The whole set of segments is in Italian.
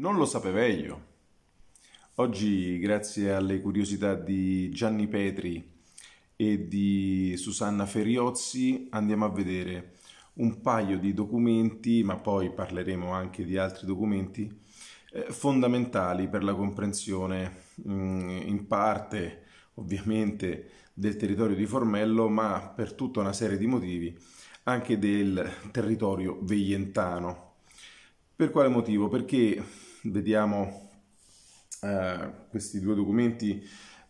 Non lo sapeva io. Oggi, grazie alle curiosità di Gianni Petri e di Susanna Feriozzi, andiamo a vedere un paio di documenti, ma poi parleremo anche di altri documenti, eh, fondamentali per la comprensione mh, mm, in parte, ovviamente, del territorio di Formello, ma per tutta una serie di motivi anche del territorio veientano. Per quale motivo? Perché vediamo eh, questi due documenti.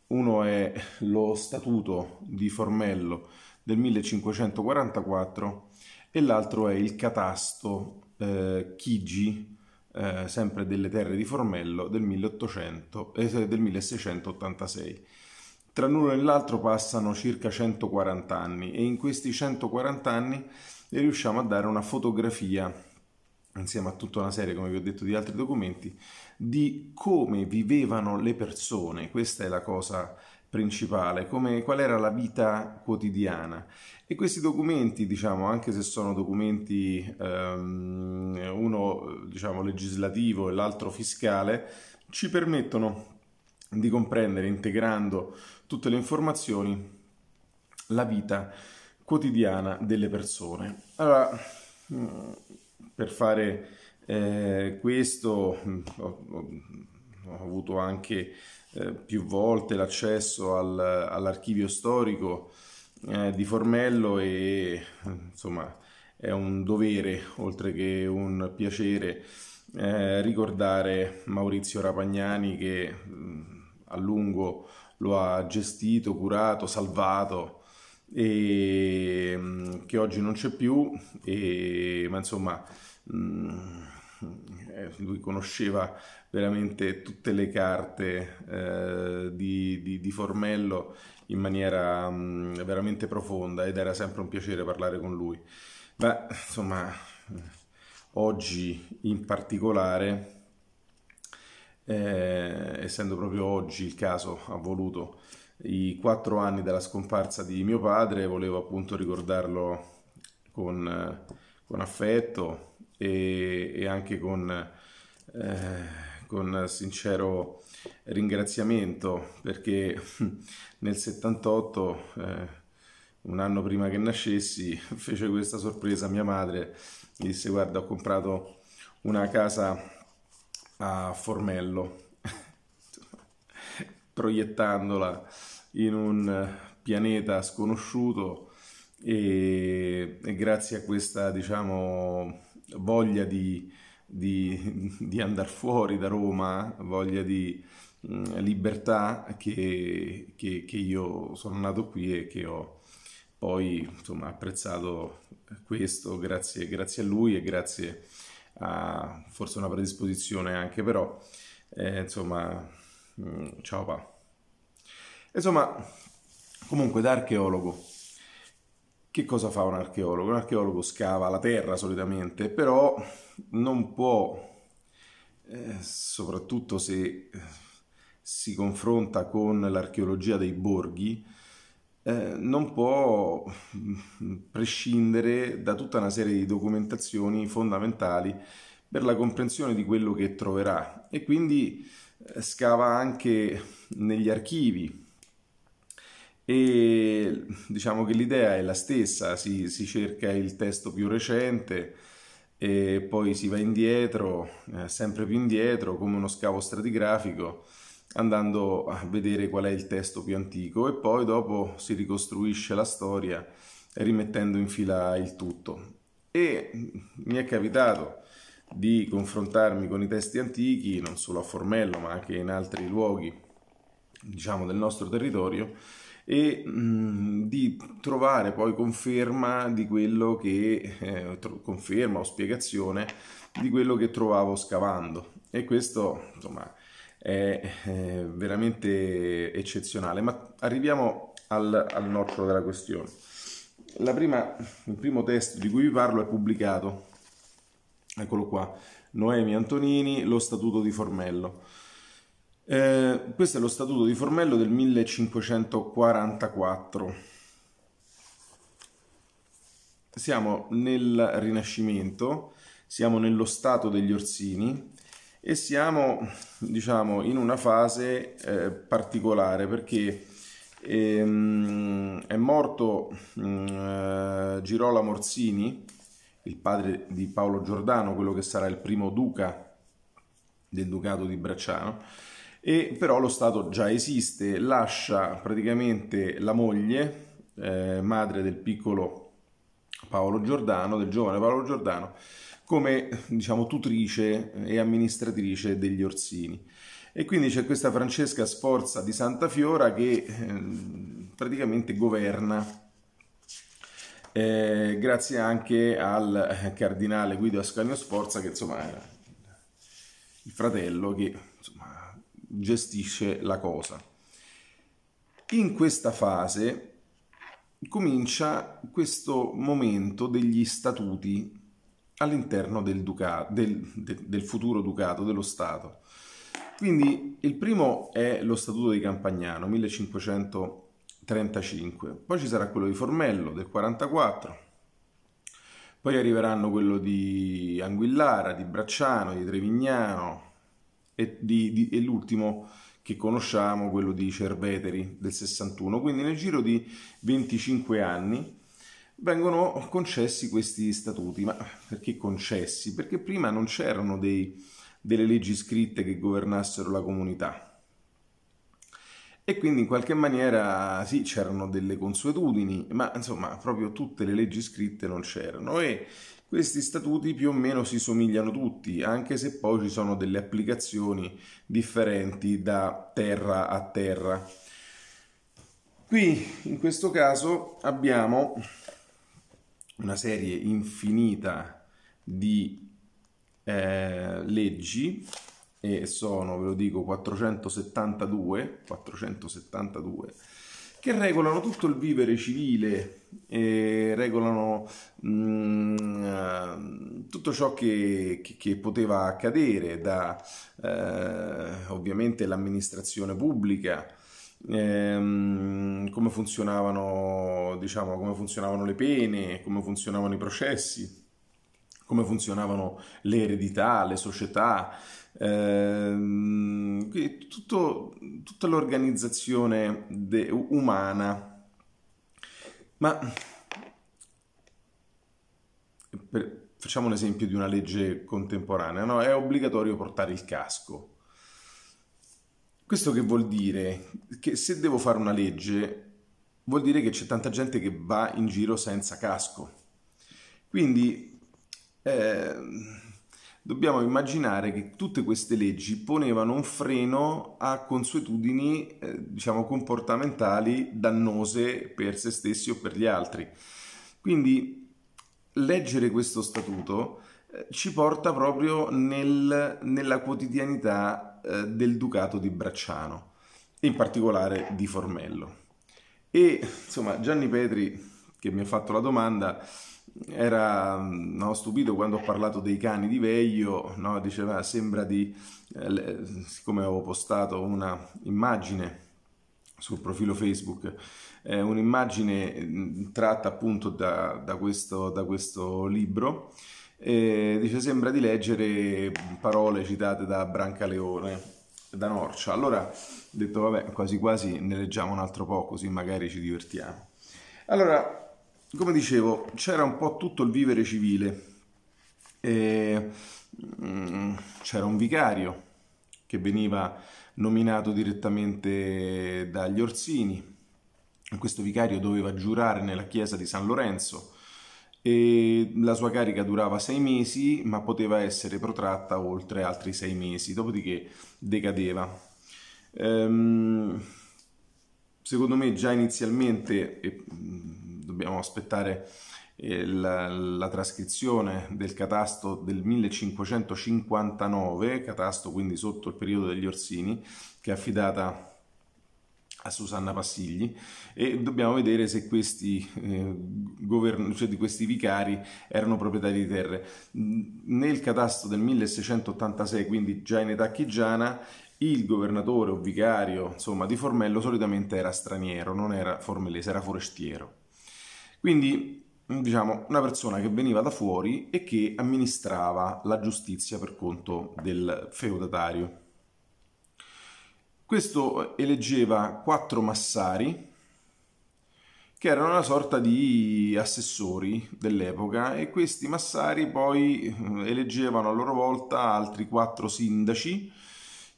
Uno è lo Statuto di Formello del 1544 e l'altro è il Catasto eh, Chigi, eh, sempre delle terre di Formello, del, 1800, eh, del 1686. Tra l'uno e l'altro passano circa 140 anni e in questi 140 anni riusciamo a dare una fotografia insieme a tutta una serie, come vi ho detto, di altri documenti, di come vivevano le persone, questa è la cosa principale, come, qual era la vita quotidiana. E questi documenti, diciamo, anche se sono documenti ehm, uno diciamo, legislativo e l'altro fiscale, ci permettono di comprendere, integrando tutte le informazioni, la vita quotidiana delle persone. Allora, per fare eh, questo mm, ho, ho, avuto anche eh, più volte l'accesso al, all'archivio storico eh, di Formello e insomma è un dovere oltre che un piacere eh, ricordare Maurizio Rapagnani che mm, a lungo lo ha gestito, curato, salvato e mm, che oggi non c'è più e, ma insomma Mm, eh, lui conosceva veramente tutte le carte eh, di, di, di, Formello in maniera mh, mm, veramente profonda ed era sempre un piacere parlare con lui. Beh, insomma, eh, oggi in particolare, eh, essendo proprio oggi il caso ha voluto i quattro anni dalla scomparsa di mio padre, volevo appunto ricordarlo con, eh, con affetto e, e anche con, eh, con sincero ringraziamento perché nel 78, eh, un anno prima che nascessi, fece questa sorpresa a mia madre, mi disse guarda ho comprato una casa a Formello, proiettandola in un pianeta sconosciuto e, e grazie a questa diciamo voglia di, di, di andare fuori da Roma, voglia di mm, libertà che, che, che, io sono nato qui e che ho poi insomma, apprezzato questo grazie, grazie a lui e grazie a forse una predisposizione anche però eh, insomma mm, ciao pa insomma comunque da archeologo che cosa fa un archeologo? Un archeologo scava la terra solitamente, però non può, eh, soprattutto se eh, si confronta con l'archeologia dei borghi, eh, non può mm, prescindere da tutta una serie di documentazioni fondamentali per la comprensione di quello che troverà e quindi eh, scava anche negli archivi e diciamo che l'idea è la stessa, si, si cerca il testo più recente e poi si va indietro, eh, sempre più indietro, come uno scavo stratigrafico, andando a vedere qual è il testo più antico e poi dopo si ricostruisce la storia rimettendo in fila il tutto. E mi è capitato di confrontarmi con i testi antichi, non solo a Formello, ma anche in altri luoghi, diciamo, del nostro territorio, e mh, mm, di trovare poi conferma di quello che eh, tro- conferma o spiegazione di quello che trovavo scavando e questo insomma è, è veramente eccezionale ma arriviamo al, al nocciolo della questione prima, il primo testo di cui vi parlo è pubblicato eccolo qua Noemi Antonini, Lo Statuto di Formello. Eh, questo è lo statuto di Formello del 1544. Siamo nel Rinascimento, siamo nello stato degli Orsini e siamo diciamo in una fase eh, particolare perché ehm, è morto mm, eh, Girolamo Orsini, il padre di Paolo Giordano, quello che sarà il primo duca del ducato di Bracciano e però lo Stato già esiste, lascia praticamente la moglie, eh, madre del piccolo Paolo Giordano, del giovane Paolo Giordano, come diciamo tutrice e amministratrice degli Orsini. E quindi c'è questa Francesca Sforza di Santa Fiora che eh, praticamente governa eh, grazie anche al cardinale Guido Ascanio Sforza che insomma è il fratello che insomma gestisce la cosa. In questa fase comincia questo momento degli statuti all'interno del, duca- del, de, del futuro ducato, dello Stato. Quindi il primo è lo Statuto di Campagnano, 1535, poi ci sarà quello di Formello del 44, poi arriveranno quello di Anguillara, di Bracciano, di Trevignano, e, di, di, e l'ultimo che conosciamo, quello di Cerveteri del 61. Quindi nel giro di 25 anni vengono concessi questi statuti. Ma perché concessi? Perché prima non c'erano dei, delle leggi scritte che governassero la comunità. E quindi in qualche maniera sì, c'erano delle consuetudini, ma insomma proprio tutte le leggi scritte non c'erano. E questi statuti più o meno si somigliano tutti, anche se poi ci sono delle applicazioni differenti da terra a terra. Qui in questo caso abbiamo una serie infinita di eh, leggi e sono, ve lo dico, 472, 472 che regolano tutto il vivere civile e regolano mh, mm, tutto ciò che, che, che, poteva accadere da eh, ovviamente l'amministrazione pubblica ehm, come funzionavano diciamo come funzionavano le pene come funzionavano i processi come funzionavano le eredità le società ehm, tutto, tutta l'organizzazione de- umana ma per... facciamo un esempio di una legge contemporanea, no? È obbligatorio portare il casco. Questo che vuol dire? Che se devo fare una legge, vuol dire che c'è tanta gente che va in giro senza casco. Quindi eh dobbiamo immaginare che tutte queste leggi ponevano un freno a consuetudini, eh, diciamo, comportamentali dannose per se stessi o per gli altri. Quindi leggere questo statuto eh, ci porta proprio nel, nella quotidianità eh, del Ducato di Bracciano, in particolare di Formello. E insomma Gianni Petri, che mi ha fatto la domanda, era mm, no, stupito quando ho parlato dei cani di Veglio, no, diceva sembra di, eh, siccome avevo postato una immagine sul profilo Facebook, eh, un'immagine mm, tratta appunto da, da, questo, da questo, libro, eh, dice sembra di leggere parole citate da Brancaleone da Norcia. Allora ho detto, vabbè, quasi quasi ne leggiamo un altro po', così magari ci divertiamo. Allora, come dicevo, c'era un po' tutto il vivere civile. E, mh, mm, c'era un vicario che veniva nominato direttamente dagli Orsini. Questo vicario doveva giurare nella chiesa di San Lorenzo e la sua carica durava sei mesi, ma poteva essere protratta oltre altri sei mesi, dopodiché decadeva. Ehm, secondo me già inizialmente, e, mm, dobbiamo aspettare eh, la, la, trascrizione del catasto del 1559, catasto quindi sotto il periodo degli Orsini, che è affidata a Susanna Passigli e dobbiamo vedere se questi, eh, govern- cioè di questi vicari erano proprietari di terre. Nel catasto del 1686, quindi già in età chigiana, il governatore o vicario insomma, di Formello solitamente era straniero, non era formelese, era forestiero. Quindi, diciamo, una persona che veniva da fuori e che amministrava la giustizia per conto del feudatario. Questo eleggeva quattro massari, che erano una sorta di assessori dell'epoca e questi massari poi eh, eleggevano a loro volta altri quattro sindaci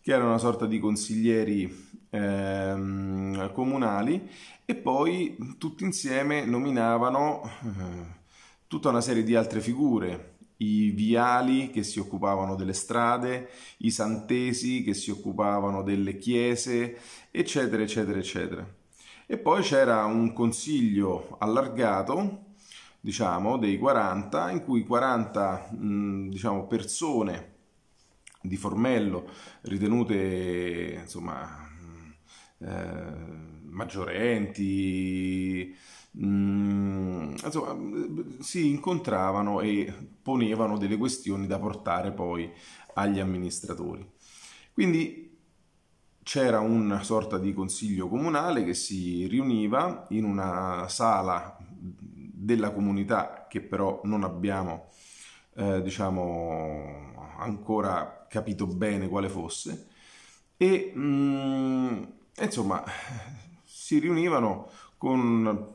che erano una sorta di consiglieri ehm, comunali e poi tutti insieme nominavano eh, tutta una serie di altre figure, i viali che si occupavano delle strade, i santesi che si occupavano delle chiese, eccetera, eccetera, eccetera. E poi c'era un consiglio allargato, diciamo, dei 40, in cui 40, mh, mm, diciamo, persone di Formello ritenute, insomma, eh, maggiorenti, Mm, insomma, mm, si incontravano e ponevano delle questioni da portare poi agli amministratori. Quindi c'era una sorta di consiglio comunale che si riuniva in una sala della comunità che però non abbiamo eh, diciamo ancora capito bene quale fosse e mm, insomma, si riunivano con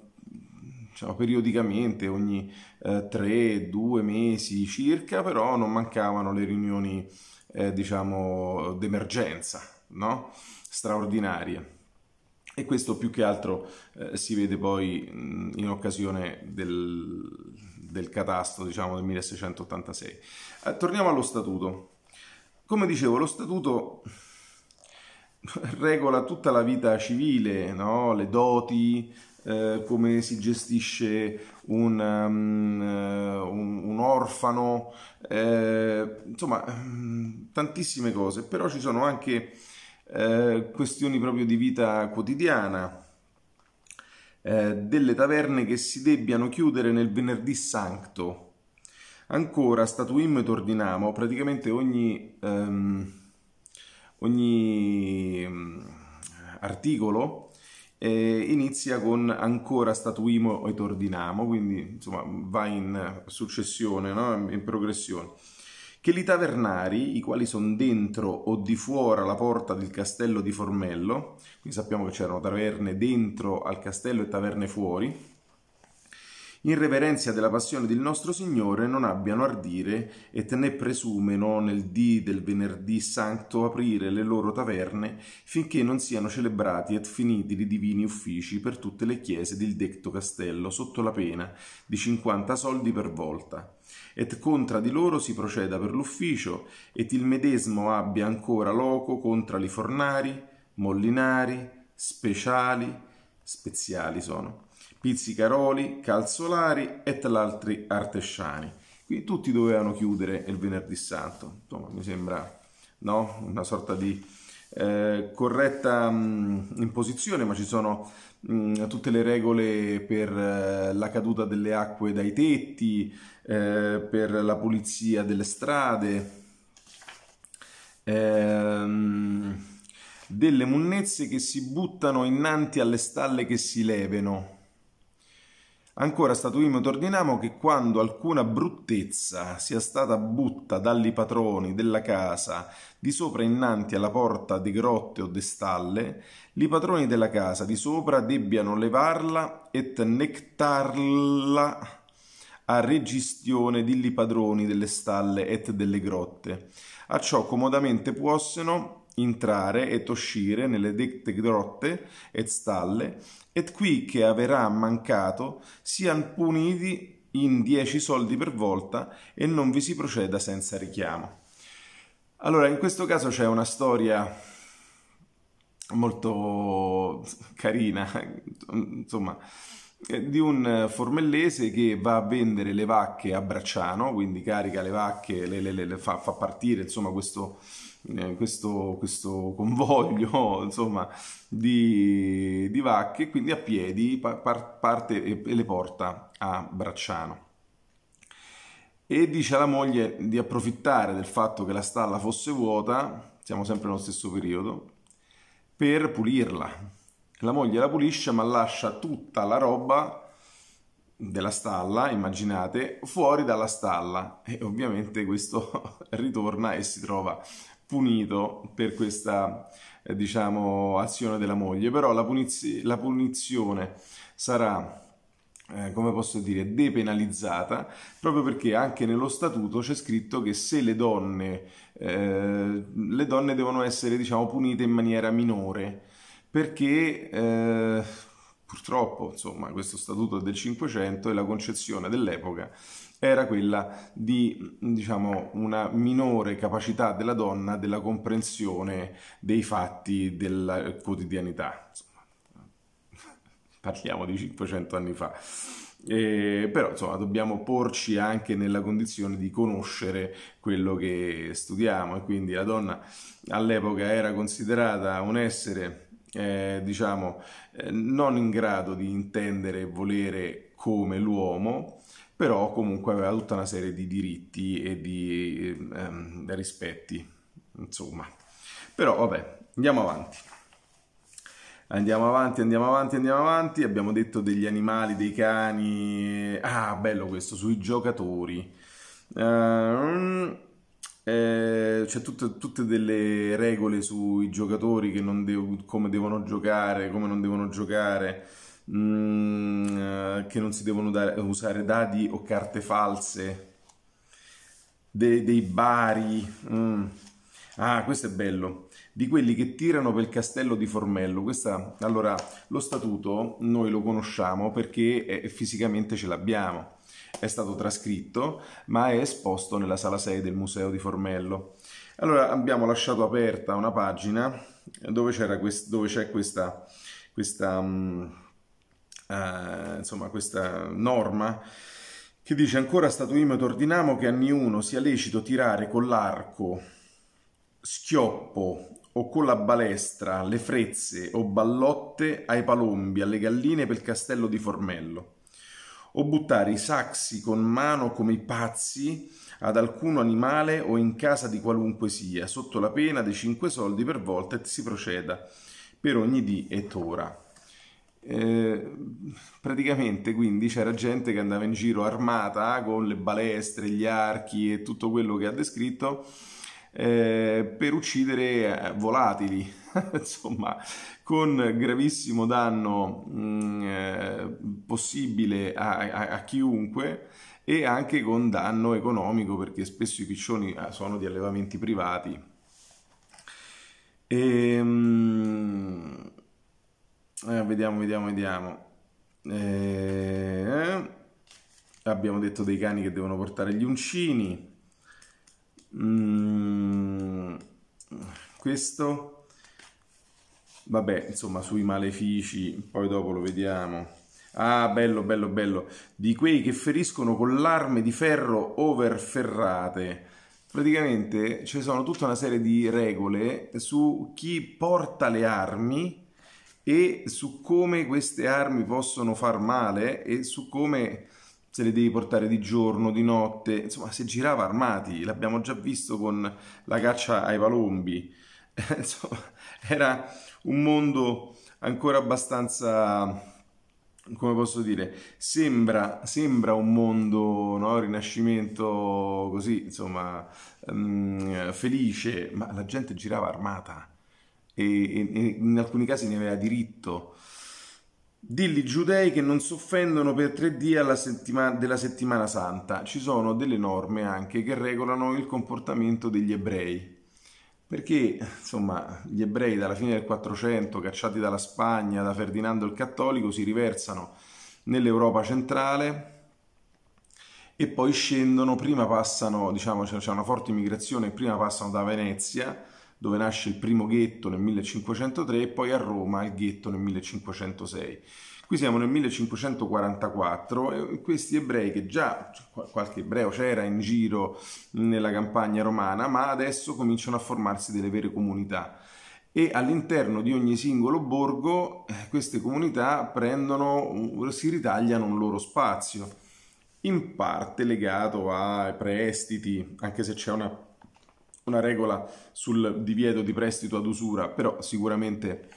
diciamo, periodicamente ogni eh, 3-2 mesi circa, però non mancavano le riunioni eh, diciamo d'emergenza, no? straordinarie. E questo più che altro eh, si vede poi mh, in occasione del, del catasto diciamo, del 1686. Eh, torniamo allo statuto. Come dicevo, lo statuto regola tutta la vita civile, no? le doti, eh, come si gestisce un, um, eh, un, un orfano, eh, insomma mm, tantissime cose, però ci sono anche eh, questioni proprio di vita quotidiana, eh, delle taverne che si debbiano chiudere nel venerdì santo. Ancora, statuim et ordinamo, praticamente ogni... Um, ogni mm, articolo eh, inizia con ancora statuimo e tordinamo, quindi insomma va in successione, no? in progressione. Che li tavernari, i quali sono dentro o di fuori la porta del castello di Formello, quindi sappiamo che c'erano taverne dentro al castello e taverne fuori, in reverenzia della passione del nostro Signore non abbiano ardire et ne presumeno nel dì del venerdì santo aprire le loro taverne finché non siano celebrati et finiti i divini uffici per tutte le chiese del detto castello sotto la pena di 50 soldi per volta et contra di loro si proceda per l'ufficio et il medesimo abbia ancora loco contra li fornari, mollinari, speciali, speziali sono Pizzicaroli, Calzolari e tra l'altro Artesciani. Quindi tutti dovevano chiudere il venerdì santo. Insomma, mi sembra no? una sorta di eh, corretta mh, mm, imposizione, ma ci sono mh, mm, tutte le regole per eh, la caduta delle acque dai tetti, eh, per la pulizia delle strade. Ehm, delle munnezze che si buttano innanti alle stalle che si leveno Ancora statuiamo ed ordiniamo che quando alcuna bruttezza sia stata butta dagli patroni della casa di sopra innanti alla porta di grotte o di stalle, li patroni della casa di sopra debbiano levarla et nectarla a registione di padroni delle stalle et delle grotte. A ciò comodamente possono entrare et uscire nelle dette grotte et stalle, et qui che avrà mancato sian puniti in 10 soldi per volta e non vi si proceda senza richiamo. Allora, in questo caso c'è una storia molto carina, insomma, di un formellese che va a vendere le vacche a Bracciano, quindi carica le vacche, le, le, le, fa, fa partire insomma questo eh, questo, questo, convoglio insomma, di, di, vacche, quindi a piedi par, parte e, e le porta a Bracciano. E dice alla moglie di approfittare del fatto che la stalla fosse vuota, siamo sempre nello stesso periodo, per pulirla. La moglie la pulisce ma lascia tutta la roba della stalla, immaginate, fuori dalla stalla e ovviamente questo ritorna e si trova punito per questa eh, diciamo, azione della moglie, però la, puniz- la punizione sarà eh, come posso dire, depenalizzata, proprio perché anche nello statuto c'è scritto che se le donne, eh, le donne devono essere, diciamo, punite in maniera minore, perché eh, purtroppo, insomma, questo statuto è del 500 e la concezione dell'epoca era quella di diciamo, una minore capacità della donna della comprensione dei fatti della quotidianità. Insomma, parliamo di 500 anni fa. Eh, però insomma dobbiamo porci anche nella condizione di conoscere quello che studiamo e quindi la donna all'epoca era considerata un essere eh, diciamo eh, non in grado di intendere e volere come l'uomo però comunque aveva tutta una serie di diritti e di ehm, ehm, rispetti, insomma. Però vabbè, andiamo avanti. Andiamo avanti, andiamo avanti, andiamo avanti. Abbiamo detto degli animali, dei cani. Ah, bello questo, sui giocatori. Uh, eh, c'è tutte, tutte, delle regole sui giocatori che non devo, come devono giocare, come non devono giocare. Mm, eh, che non si devono dare, usare dadi o carte false, de, dei bari. Mh. Mm. Ah, questo è bello. Di quelli che tirano per il castello di Formello. Questa, allora, lo statuto noi lo conosciamo perché è, eh, fisicamente ce l'abbiamo. È stato trascritto, ma è esposto nella sala 6 del Museo di Formello. Allora, abbiamo lasciato aperta una pagina dove, c'era quest- dove c'è questa... questa um, eh, insomma, questa norma che dice ancora statuimet ordinamo che a niuno sia lecito tirare con l'arco, schioppo o con la balestra, le frezze o ballotte ai palombi, alle galline per il castello di Formello, o buttare i saxi con mano come i pazzi ad alcun animale o in casa di qualunque sia, sotto la pena dei cinque soldi per volta e si proceda per ogni dì e ora. Eh, praticamente quindi c'era gente che andava in giro armata con le balestre, gli archi e tutto quello che ha descritto eh, per uccidere eh, volatili, insomma, con gravissimo danno mh, mm, eh, possibile a, a, a chiunque e anche con danno economico perché spesso i piccioni sono di allevamenti privati. Ehm, eh, vediamo, vediamo, vediamo. Eh, abbiamo detto dei cani che devono portare gli uncini. Mm, questo. Vabbè, insomma, sui malefici, poi dopo lo vediamo. Ah, bello, bello, bello. Di quei che feriscono con l'arme di ferro overferrate. Praticamente ci sono tutta una serie di regole su chi porta le armi e su come queste armi possono far male e su come se le devi portare di giorno, di notte, insomma se girava armati, l'abbiamo già visto con la caccia ai palombi, insomma era un mondo ancora abbastanza come posso dire, sembra, sembra un mondo no? rinascimento così, insomma, um, felice, ma la gente girava armata e, e in alcuni casi ne aveva diritto. Dilli giudei che non si offendono per tre dì settima, della settimana santa. Ci sono delle norme anche che regolano il comportamento degli ebrei. Perché, insomma, gli ebrei dalla fine del 400, cacciati dalla Spagna, da Ferdinando il Cattolico, si riversano nell'Europa centrale e poi scendono, prima passano, diciamo, c'è una forte immigrazione, prima passano da Venezia, dove nasce il primo ghetto nel 1503 e poi a Roma il ghetto nel 1506. Qui siamo nel 1544 e questi ebrei che già qualche ebreo c'era in giro nella campagna romana, ma adesso cominciano a formarsi delle vere comunità e all'interno di ogni singolo borgo eh, queste comunità prendono, si ritagliano un loro spazio, in parte legato ai prestiti, anche se c'è una una regola sul divieto di prestito ad usura, però sicuramente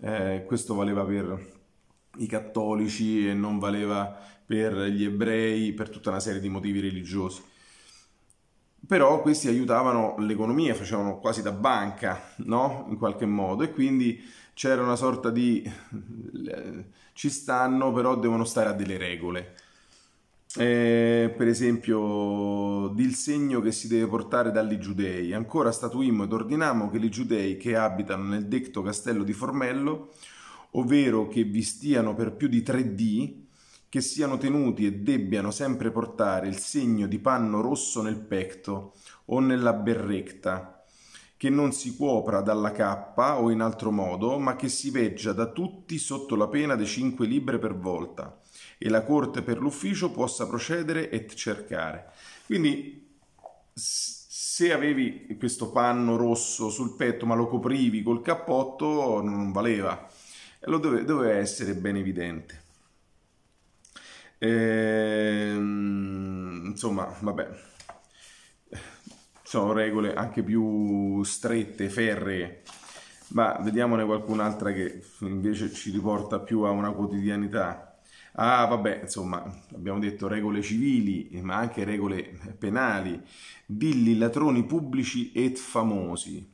eh, questo valeva per i cattolici e non valeva per gli ebrei, per tutta una serie di motivi religiosi. Però questi aiutavano l'economia, facevano quasi da banca, no? In qualche modo, e quindi c'era una sorta di eh, ci stanno, però devono stare a delle regole. Eh, per esempio, il segno che si deve portare dagli giudei. Ancora statuimmo ed ordinamo che gli giudei che abitano nel detto castello di Formello, ovvero che vi stiano per più di tre dì, che siano tenuti e debbiano sempre portare il segno di panno rosso nel petto o nella berretta, che non si copra dalla cappa o in altro modo, ma che si veggia da tutti sotto la pena di cinque libre per volta e la corte per l'ufficio possa procedere et cercare. Quindi se avevi questo panno rosso sul petto ma lo coprivi col cappotto non valeva, lo dove, doveva essere ben evidente. Ehm, insomma, vabbè, sono regole anche più strette, ferree, ma vediamone qualcun'altra che invece ci riporta più a una quotidianità. Ah, vabbè, insomma, abbiamo detto regole civili, ma anche regole penali. Dilli latroni pubblici et famosi.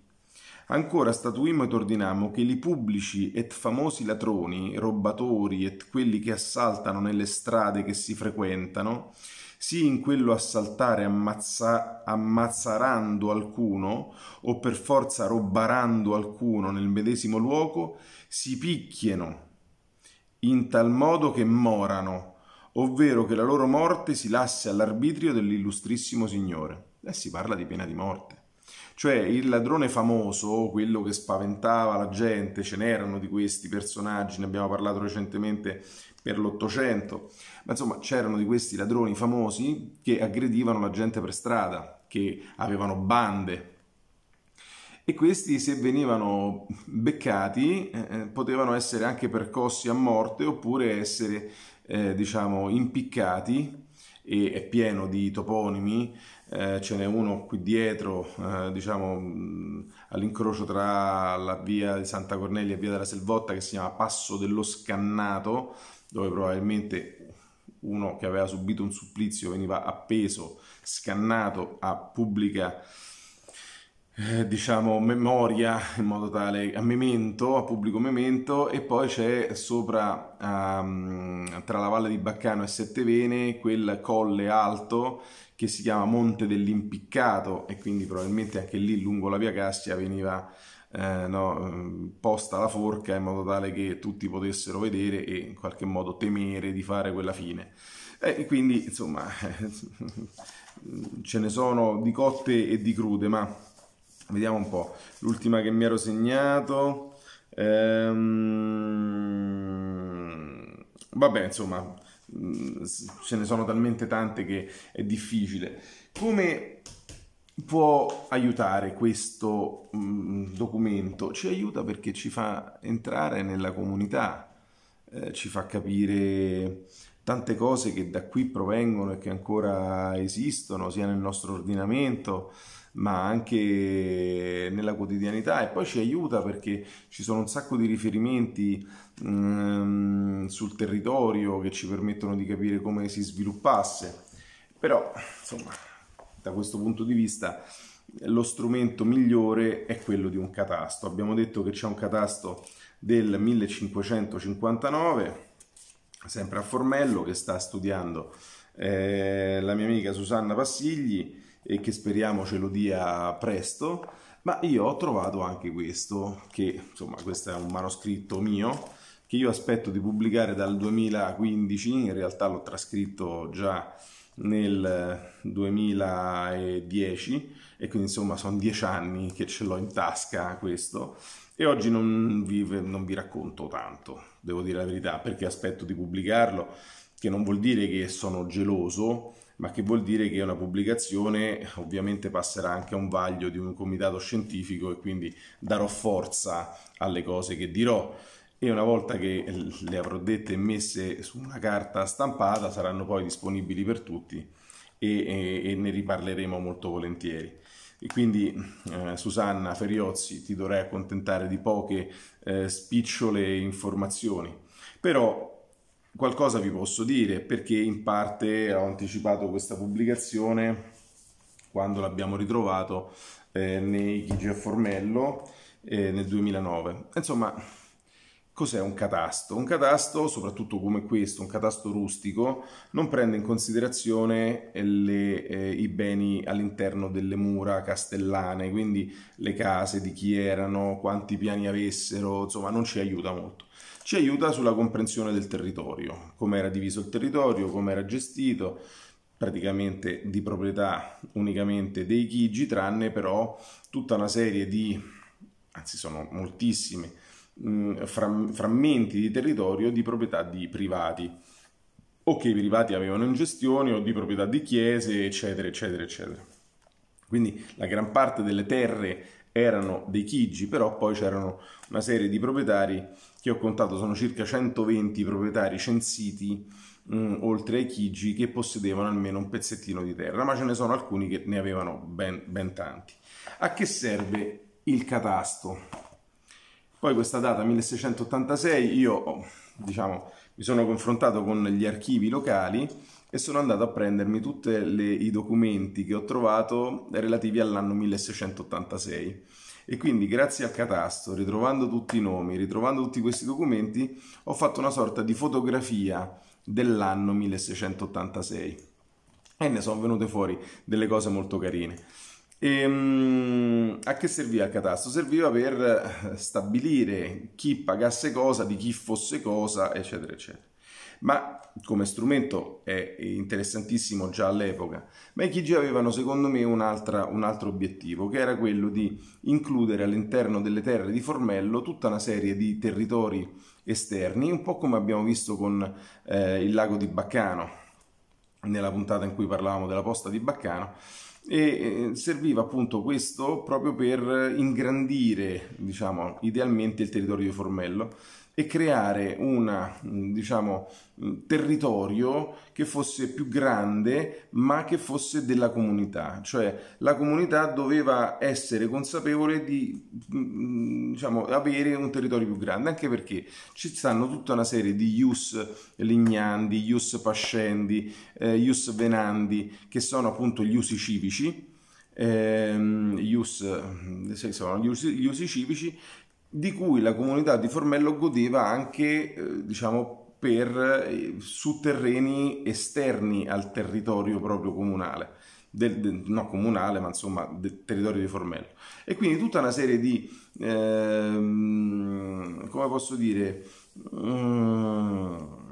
Ancora statuimmo ed ordiniamo che li pubblici et famosi latroni, robatori e quelli che assaltano nelle strade che si frequentano, sì in quello assaltare ammazza, ammazzarando alcuno o per forza robbarando alcuno nel medesimo luogo, si picchiano in tal modo che morano, ovvero che la loro morte si lasse all'arbitrio dell'illustrissimo Signore. E eh, si parla di pena di morte. Cioè il ladrone famoso, quello che spaventava la gente, ce n'erano di questi personaggi, ne abbiamo parlato recentemente per l'Ottocento, ma insomma c'erano di questi ladroni famosi che aggredivano la gente per strada, che avevano bande, e questi se venivano beccati eh, eh, potevano essere anche percossi a morte oppure essere eh, diciamo impiccati e è pieno di toponimi eh, ce n'è uno qui dietro eh, diciamo mm, all'incrocio tra la via di Santa Cornelia e via della Selvotta che si chiama Passo dello Scannato dove probabilmente uno che aveva subito un supplizio veniva appeso scannato a pubblica eh, diciamo memoria in modo tale a memento, a pubblico memento e poi c'è sopra um, tra la valle di Baccano e Settevene quel colle alto che si chiama Monte dell'Impiccato e quindi probabilmente anche lì lungo la via Cassia veniva eh, no, ehm, posta la forca in modo tale che tutti potessero vedere e in qualche modo temere di fare quella fine. E quindi insomma ce ne sono di cotte e di crude, ma Vediamo un po'. L'ultima che mi ero segnato. Ehm... Vabbè, insomma, mm, ce ne sono talmente tante che è difficile. Come può aiutare questo mm, documento? Ci aiuta perché ci fa entrare nella comunità, eh, ci fa capire tante cose che da qui provengono e che ancora esistono, sia nel nostro ordinamento, ma anche nella quotidianità e poi ci aiuta perché ci sono un sacco di riferimenti mh, mm, sul territorio che ci permettono di capire come si sviluppasse. Però, insomma, da questo punto di vista lo strumento migliore è quello di un catasto. Abbiamo detto che c'è un catasto del 1559, sempre a Formello, che sta studiando eh, la mia amica Susanna Passigli e che speriamo ce lo dia presto, ma io ho trovato anche questo, che insomma questo è un manoscritto mio, che io aspetto di pubblicare dal 2015, in realtà l'ho trascritto già nel 2010 e quindi insomma sono dieci anni che ce l'ho in tasca questo e oggi non vi, non vi, racconto tanto, devo dire la verità, perché aspetto di pubblicarlo, che non vuol dire che sono geloso, ma che vuol dire che una pubblicazione ovviamente passerà anche a un vaglio di un comitato scientifico e quindi darò forza alle cose che dirò e una volta che le avrò dette e messe su una carta stampata saranno poi disponibili per tutti e, e, e ne riparleremo molto volentieri. E quindi eh, Susanna Feriozzi ti dovrei accontentare di poche eh, spicciole informazioni, però qualcosa vi posso dire perché in parte ho anticipato questa pubblicazione quando l'abbiamo ritrovato eh, nei Chigi a Formello eh, nel 2009. Insomma, Cos'è un catasto? Un catasto, soprattutto come questo, un catasto rustico, non prende in considerazione le, eh, i beni all'interno delle mura castellane, quindi le case di chi erano, quanti piani avessero, insomma non ci aiuta molto. Ci aiuta sulla comprensione del territorio, come era diviso il territorio, come era gestito, praticamente di proprietà unicamente dei Chigi, tranne però tutta una serie di, anzi sono moltissime, mh, mm, fram- frammenti di territorio di proprietà di privati o che i privati avevano in gestione o di proprietà di chiese, eccetera, eccetera, eccetera. Quindi la gran parte delle terre erano dei chigi, però poi c'erano una serie di proprietari che ho contato, sono circa 120 proprietari censiti mh, mm, oltre ai chigi che possedevano almeno un pezzettino di terra, ma ce ne sono alcuni che ne avevano ben, ben tanti. A che serve il catasto? Poi questa data 1686 io oh, diciamo, mi sono confrontato con gli archivi locali e sono andato a prendermi tutti i documenti che ho trovato relativi all'anno 1686 e quindi grazie al catasto, ritrovando tutti i nomi, ritrovando tutti questi documenti, ho fatto una sorta di fotografia dell'anno 1686 e ne sono venute fuori delle cose molto carine. E, ehm, a che serviva il catasto? Serviva per eh, stabilire chi pagasse cosa, di chi fosse cosa, eccetera, eccetera. Ma come strumento è interessantissimo già all'epoca, ma i Chigi avevano secondo me un, altra, un altro obiettivo, che era quello di includere all'interno delle terre di Formello tutta una serie di territori esterni, un po' come abbiamo visto con eh, il lago di Baccano, nella puntata in cui parlavamo della posta di Baccano, e eh, serviva appunto questo proprio per ingrandire, diciamo, idealmente il territorio di Formello e creare un diciamo, territorio che fosse più grande ma che fosse della comunità, cioè la comunità doveva essere consapevole di mm, mm, diciamo, avere un territorio più grande, anche perché ci stanno tutta una serie di ius lignandi, ius pascendi, eh, ius venandi, che sono appunto gli usi civici, ehm, eh, gli usi civici di cui la comunità di Formello godeva anche, eh, diciamo, per, eh, su terreni esterni al territorio proprio comunale, del, del, no comunale, ma insomma del territorio di Formello. E quindi tutta una serie di, ehm, come posso dire, um,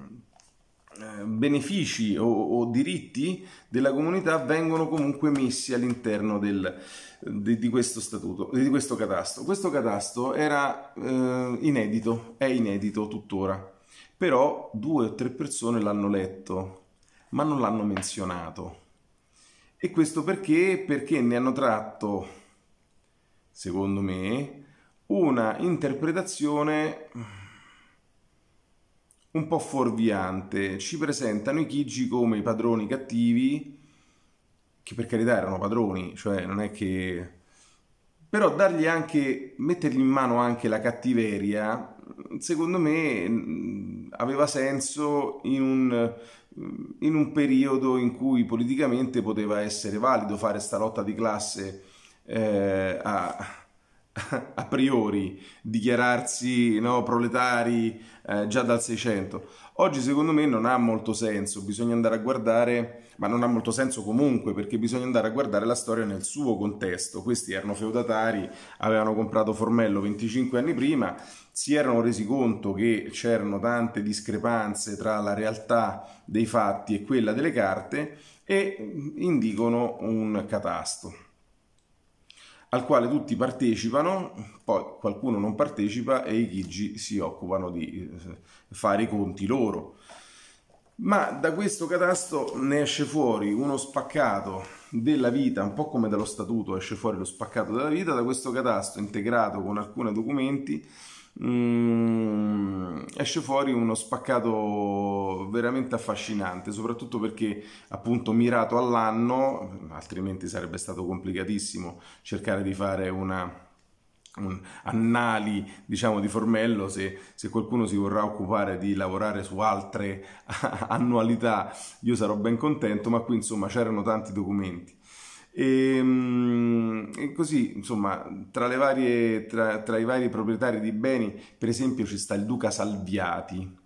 eh, benefici o, o, diritti della comunità vengono comunque messi all'interno del, di, di, questo statuto, di questo catasto. Questo catasto era eh, inedito, è inedito tuttora, però due o tre persone l'hanno letto, ma non l'hanno menzionato. E questo perché? Perché ne hanno tratto, secondo me, una interpretazione un po' fuorviante. Ci presentano i Chigi come i padroni cattivi, che per carità erano padroni, cioè non è che... Però dargli anche, mettergli in mano anche la cattiveria, secondo me mm, aveva senso in un, mm, in un periodo in cui politicamente poteva essere valido fare sta lotta di classe eh, a, a priori dichiararsi no, proletari eh, già dal 600. Oggi secondo me non ha molto senso, bisogna andare a guardare, ma non ha molto senso comunque perché bisogna andare a guardare la storia nel suo contesto. Questi erano feudatari, avevano comprato Formello 25 anni prima, si erano resi conto che c'erano tante discrepanze tra la realtà dei fatti e quella delle carte e mm, indicano un catasto al quale tutti partecipano, poi qualcuno non partecipa e i Gigi si occupano di eh, fare i conti loro. Ma da questo catasto ne esce fuori uno spaccato della vita, un po' come dallo statuto esce fuori lo spaccato della vita, da questo catasto integrato con alcuni documenti Mm, esce fuori uno spaccato veramente affascinante, soprattutto perché appunto mirato all'anno, altrimenti sarebbe stato complicatissimo cercare di fare una un annali diciamo di formello se, se, qualcuno si vorrà occupare di lavorare su altre annualità io sarò ben contento ma qui insomma c'erano tanti documenti e, ehm, e così, insomma, tra, varie, tra, tra i vari proprietari di beni, per esempio, ci sta il Duca Salviati,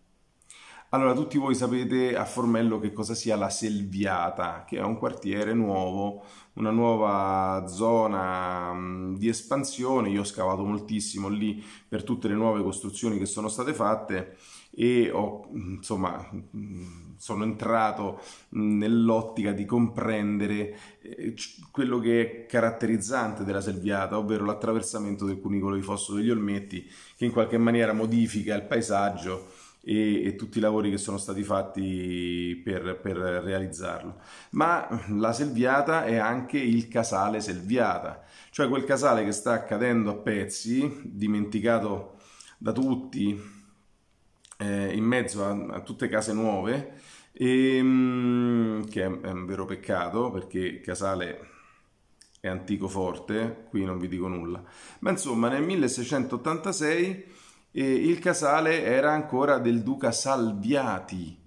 allora, tutti voi sapete a Formello che cosa sia la Selviata, che è un quartiere nuovo, una nuova zona mm, di espansione. Io ho scavato moltissimo lì per tutte le nuove costruzioni che sono state fatte e ho, mm, insomma, mm, sono entrato nell'ottica di comprendere eh, quello che è caratterizzante della Selviata, ovvero l'attraversamento del cunicolo di Fosso degli Olmetti, che in qualche maniera modifica il paesaggio e, e tutti i lavori che sono stati fatti per, per realizzarlo. Ma la Selviata è anche il casale Selviata, cioè quel casale che sta cadendo a pezzi, dimenticato da tutti eh, in mezzo a, a, tutte case nuove, e, ehm, che è, è un vero peccato perché Casale è antico forte, qui non vi dico nulla, ma insomma nel 1686 eh, il Casale era ancora del duca Salviati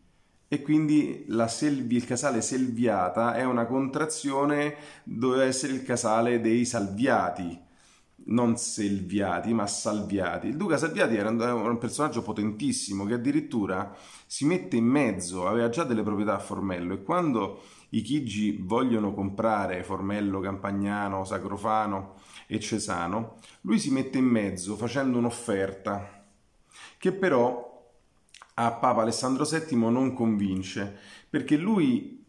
e quindi selvi, il casale Selviata è una contrazione doveva essere il casale dei Salviati non Selviati, ma Salviati. Il duca Salviati era un, personaggio potentissimo che addirittura si mette in mezzo, aveva già delle proprietà a Formello e quando i Chigi vogliono comprare Formello, Campagnano, Sacrofano e Cesano, lui si mette in mezzo facendo un'offerta che però a Papa Alessandro VII non convince perché lui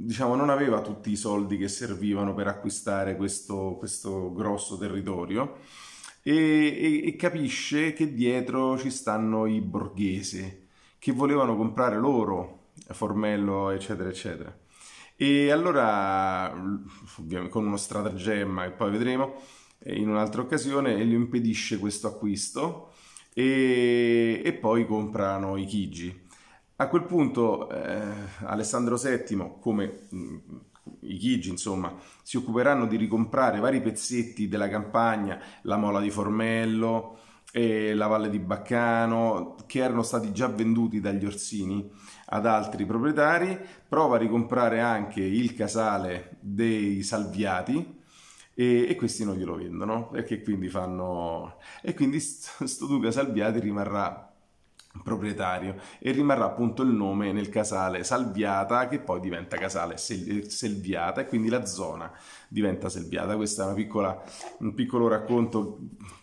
diciamo, non aveva tutti i soldi che servivano per acquistare questo, questo grosso territorio e, e, e capisce che dietro ci stanno i borghesi che volevano comprare loro Formello, eccetera, eccetera. E allora, con uno stratagemma che poi vedremo eh, in un'altra occasione, gli impedisce questo acquisto e, e poi comprano i chigi a quel punto eh, Alessandro VII, come mh, mm, i Chigi, insomma, si occuperanno di ricomprare vari pezzetti della campagna, la Mola di Formello, e la Valle di Baccano, che erano stati già venduti dagli Orsini ad altri proprietari, prova a ricomprare anche il casale dei Salviati e, e questi non glielo vendono perché quindi fanno e quindi sto, sto duca Salviati rimarrà proprietario e rimarrà appunto il nome nel casale Salviata che poi diventa casale Sel- eh, Selviata e quindi la zona diventa Selviata. Questo è piccola, un piccolo racconto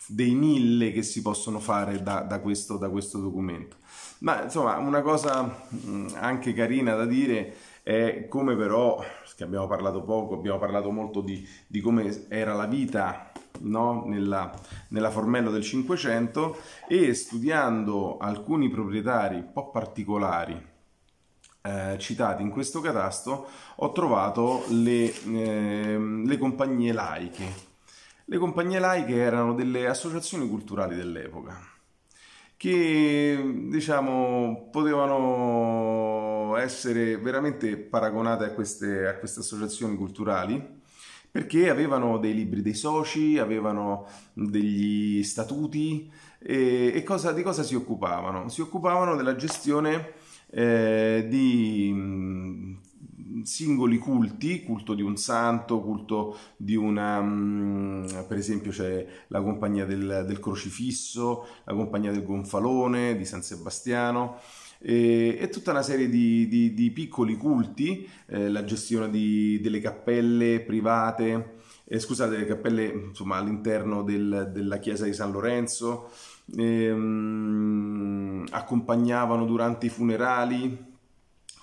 dei mille che si possono fare da, da, questo, da questo documento. Ma insomma una cosa mm, anche carina da dire è come però, che abbiamo parlato poco, abbiamo parlato molto di, di come era la vita no? nella, nella Formello del Cinquecento e studiando alcuni proprietari un po' particolari eh, citati in questo catasto ho trovato le, eh, le, compagnie laiche. Le compagnie laiche erano delle associazioni culturali dell'epoca che diciamo potevano essere veramente paragonate a queste, a queste associazioni culturali perché avevano dei libri dei soci, avevano degli statuti e, e cosa, di cosa si occupavano? Si occupavano della gestione eh, di mh, mm, singoli culti, culto di un santo, culto di una, mh, mm, per esempio c'è la compagnia del, del crocifisso, la compagnia del gonfalone di San Sebastiano e, e tutta una serie di, di, di piccoli culti, eh, la gestione di, delle cappelle private, eh, scusate, delle cappelle insomma, all'interno del, della chiesa di San Lorenzo, ehm, accompagnavano durante i funerali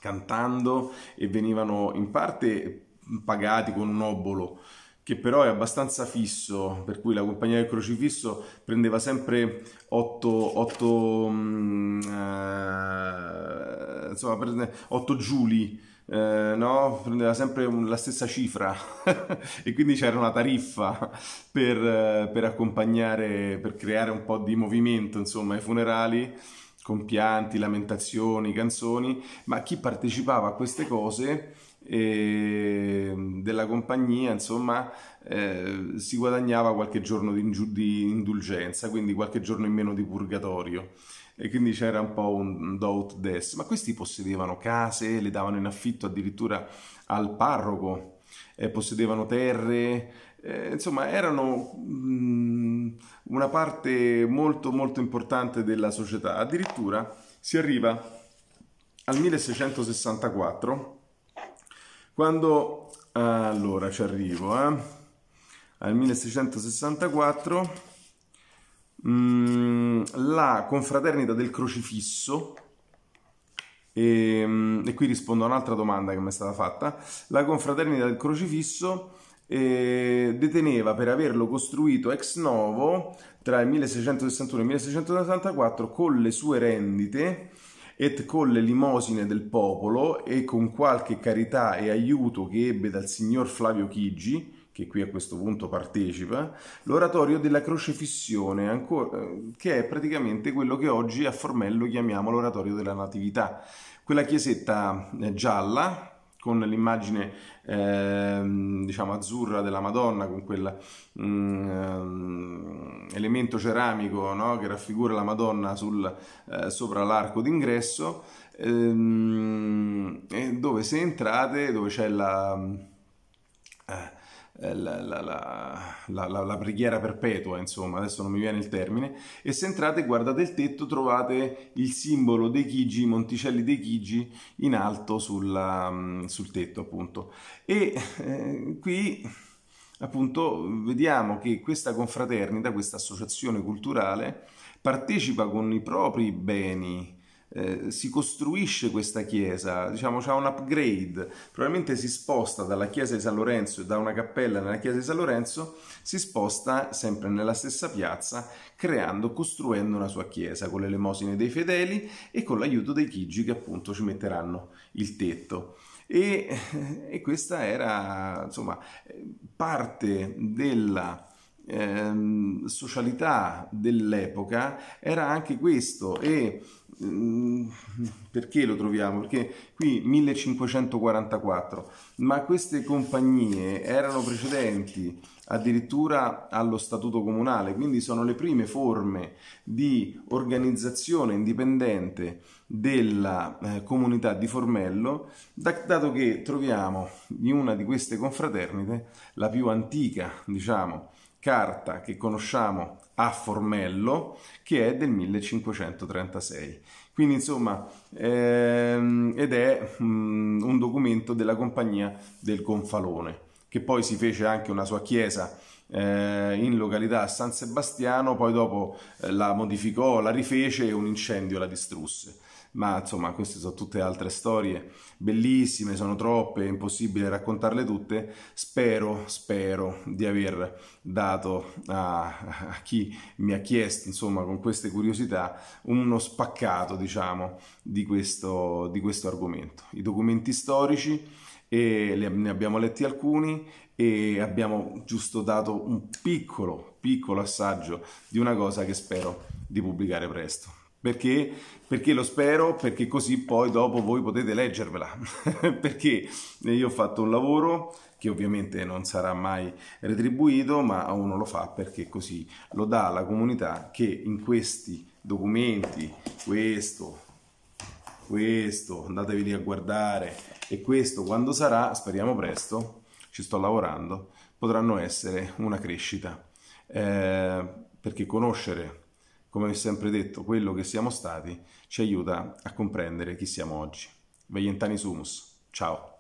cantando e venivano in parte pagati con un obolo che però è abbastanza fisso, per cui la compagnia del crocifisso prendeva sempre 8, mm, eh, insomma, 8 giuli, eh, no? prendeva sempre la stessa cifra e quindi c'era una tariffa per, eh, per accompagnare, per creare un po' di movimento insomma, ai funerali con pianti, lamentazioni, canzoni, ma chi partecipava a queste cose della compagnia, insomma, eh, si guadagnava qualche giorno di, di, indulgenza, quindi qualche giorno in meno di purgatorio. E quindi c'era un po' un do ut des. Ma questi possedevano case, le davano in affitto addirittura al parroco, eh, possedevano terre, eh, insomma erano mh, mm, una parte molto molto importante della società. Addirittura si arriva al 1664 quando allora ci arrivo eh, al 1664, mh, mm, la confraternita del crocifisso. E, ehm, e qui rispondo a un'altra domanda che mi è stata fatta. La confraternita del crocifisso eh, deteneva per averlo costruito ex novo tra il 1661 e il 1684 con le sue rendite et con le limosine del popolo e con qualche carità e aiuto che ebbe dal signor Flavio Chigi, che qui a questo punto partecipa, l'oratorio della crocefissione, ancora, eh, che è praticamente quello che oggi a Formello chiamiamo l'oratorio della Natività. Quella chiesetta eh, gialla, con l'immagine ehm, diciamo azzurra della Madonna, con quel mm, elemento ceramico no? che raffigura la Madonna sul, eh, sopra l'arco d'ingresso, ehm, dove se entrate, dove c'è la... Eh, eh, la, la, la, la, preghiera perpetua, insomma, adesso non mi viene il termine, e se entrate e guardate il tetto trovate il simbolo dei Chigi, i Monticelli dei Chigi, in alto sulla, mm, sul tetto, appunto. E eh, qui, appunto, vediamo che questa confraternita, questa associazione culturale, partecipa con i propri beni, eh, si costruisce questa chiesa, diciamo c'è un upgrade, probabilmente si sposta dalla chiesa di San Lorenzo, da una cappella nella chiesa di San Lorenzo, si sposta sempre nella stessa piazza, creando, costruendo una sua chiesa con l'elemosine dei fedeli e con l'aiuto dei chigi che appunto ci metteranno il tetto. E, eh, e questa era insomma parte della eh, socialità dell'epoca era anche questo e Mm, perché lo troviamo? Perché qui 1544, ma queste compagnie erano precedenti addirittura allo statuto comunale, quindi sono le prime forme di organizzazione indipendente della eh, comunità di Formello, dato che troviamo in una di queste confraternite la più antica, diciamo, carta che conosciamo a Formello che è del 1536. Quindi insomma, ehm, ed è mh, mm, un documento della compagnia del Confalone, che poi si fece anche una sua chiesa eh, in località San Sebastiano, poi dopo eh, la modificò, la rifece e un incendio la distrusse ma insomma queste sono tutte altre storie bellissime, sono troppe, è impossibile raccontarle tutte. Spero, spero di aver dato a, a chi mi ha chiesto, insomma, con queste curiosità, uno spaccato, diciamo, di questo, di questo argomento. I documenti storici, e ne abbiamo letti alcuni e abbiamo giusto dato un piccolo, piccolo assaggio di una cosa che spero di pubblicare presto. Perché? Perché lo spero, perché così poi dopo voi potete leggervela. perché io ho fatto un lavoro che ovviamente non sarà mai retribuito, ma uno lo fa perché così lo dà alla comunità che in questi documenti, questo, questo, andatevi lì a guardare e questo quando sarà, speriamo presto, ci sto lavorando, potranno essere una crescita. Eh, perché conoscere come ho sempre detto, quello che siamo stati ci aiuta a comprendere chi siamo oggi. Veglientani Sumus, ciao!